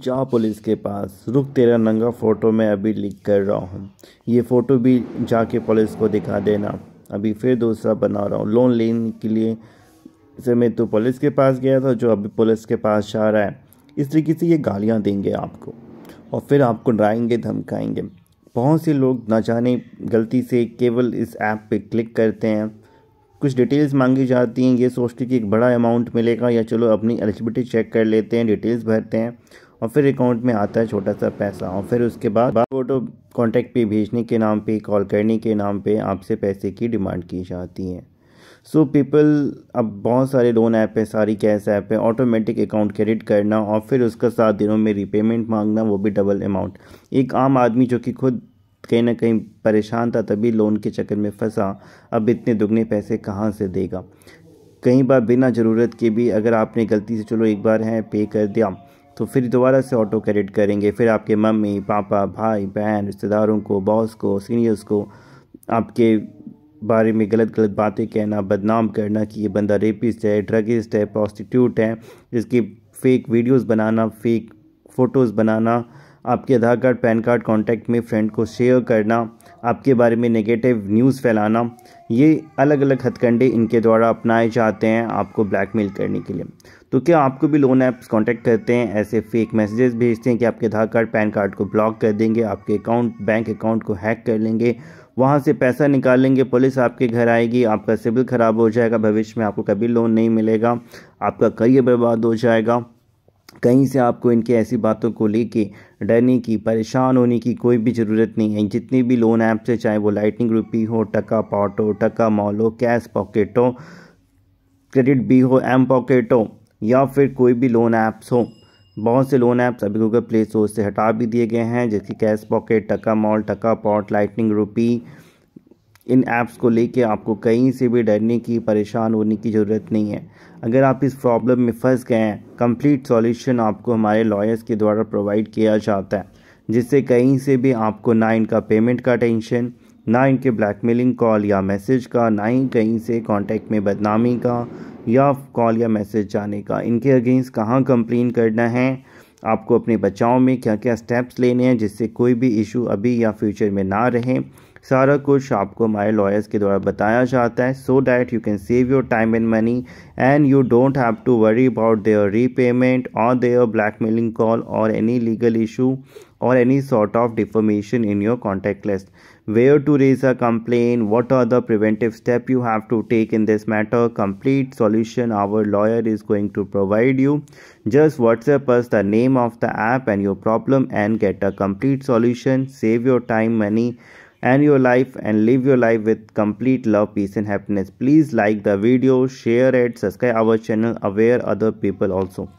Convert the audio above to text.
जाओ पुलिस के पास रुक तेरा नंगा फ़ोटो मैं अभी लिख कर रहा हूँ ये फ़ोटो भी जाके पुलिस को दिखा देना अभी फिर दूसरा बना रहा हूँ लोन लेने के लिए से मैं तो पुलिस के पास गया था जो अभी पुलिस के पास जा रहा है इस तरीके से ये गालियाँ देंगे आपको और फिर आपको डराएंगे धमकाएंगे बहुत से लोग ना जाने गलती से केवल इस ऐप पे क्लिक करते हैं कुछ डिटेल्स मांगी जाती हैं ये सोचते कि एक बड़ा अमाउंट मिलेगा या चलो अपनी एलिजिबिलिटी चेक कर लेते हैं डिटेल्स भरते हैं और फिर अकाउंट में आता है छोटा सा पैसा और फिर उसके बाद फ़ोटो कॉन्टैक्ट पे भेजने के नाम पे कॉल करने के नाम पे आपसे पैसे की डिमांड की जाती है सो पीपल अब बहुत सारे लोन ऐप है सारी कैश ऐप है ऑटोमेटिक अकाउंट क्रेडिट करना और फिर उसका सात दिनों में रिपेमेंट मांगना वो भी डबल अमाउंट एक आम आदमी जो कि खुद कहीं ना कहीं परेशान था तभी लोन के चक्कर में फंसा अब इतने दुगने पैसे कहाँ से देगा कई बार बिना ज़रूरत के भी अगर आपने गलती से चलो एक बार है पे कर दिया तो फिर दोबारा से ऑटो क्रेडिट करेंगे फिर आपके मम्मी पापा भाई बहन रिश्तेदारों को बॉस को सीनियर्स को आपके बारे में गलत गलत बातें कहना बदनाम करना कि ये बंदा रेपिस्ट है ड्रगिस्ट है प्रॉस्टिट्यूट है इसकी फेक वीडियोस बनाना फेक फ़ोटोज़ बनाना आपके Aadhaar card PAN card contact में फ्रेंड को शेयर करना आपके बारे में नेगेटिव न्यूज़ फैलाना ये अलग अलग हथकंडे इनके द्वारा अपनाए जाते हैं आपको ब्लैकमेल करने के लिए तो क्या आपको भी लोन ऐप्स कांटेक्ट करते हैं ऐसे फेक मैसेजेस भेजते हैं कि आपके आधार कार्ड पैन कार्ड को ब्लॉक कर देंगे आपके अकाउंट बैंक अकाउंट को हैक कर लेंगे वहाँ से पैसा निकाल लेंगे पुलिस आपके घर आएगी आपका सिविल ख़राब हो जाएगा भविष्य में आपको कभी लोन नहीं मिलेगा आपका करियर बर्बाद हो जाएगा कहीं से आपको इनके ऐसी बातों को लेके डरने की परेशान होने की कोई भी ज़रूरत नहीं है जितने भी लोन ऐप्स है चाहे वो लाइटनिंग रूपी हो टका पॉट हो टका मॉल हो कैश पॉकेट हो क्रेडिट बी हो एम पॉकेट हो या फिर कोई भी लोन ऐप्स हो बहुत से लोन ऐप्स अभी गूगल प्ले स्टोर से हटा भी दिए गए हैं जैसे cash pocket taka mall taka pot lightning rupee इन ऐप्स को लेके आपको कहीं से भी डरने की परेशान होने की ज़रूरत नहीं है अगर आप इस प्रॉब्लम में फंस गए हैं कंप्लीट सॉल्यूशन आपको हमारे लॉयर्स के द्वारा प्रोवाइड किया जाता है जिससे कहीं से भी आपको ना इनका पेमेंट का टेंशन ना इनके ब्लैकमेलिंग कॉल या मैसेज का ना ही कहीं से कांटेक्ट में बदनामी का या कॉल या मैसेज जाने का इनके अगेंस्ट कहाँ कंप्लेन करना है आपको अपने बचाव में क्या क्या स्टेप्स लेने हैं जिससे कोई भी इशू अभी या फ्यूचर में ना रहें सारा कुछ आपको हमारे लॉयर्स के द्वारा बताया जाता है so that you can save your time and money and you don't have to worry about their repayment और देयर ब्लैकमेलिंग कॉल और any legal issue or any sort of defamation in your contact list where to raise a complaint what are the preventive step you have to take in this matter complete solution our lawyer is going to provide you just whatsapp us the name of the app and your problem and get a complete solution save your time money and your life and live your life with complete love peace and happiness please like the video share it subscribe our channel aware other people also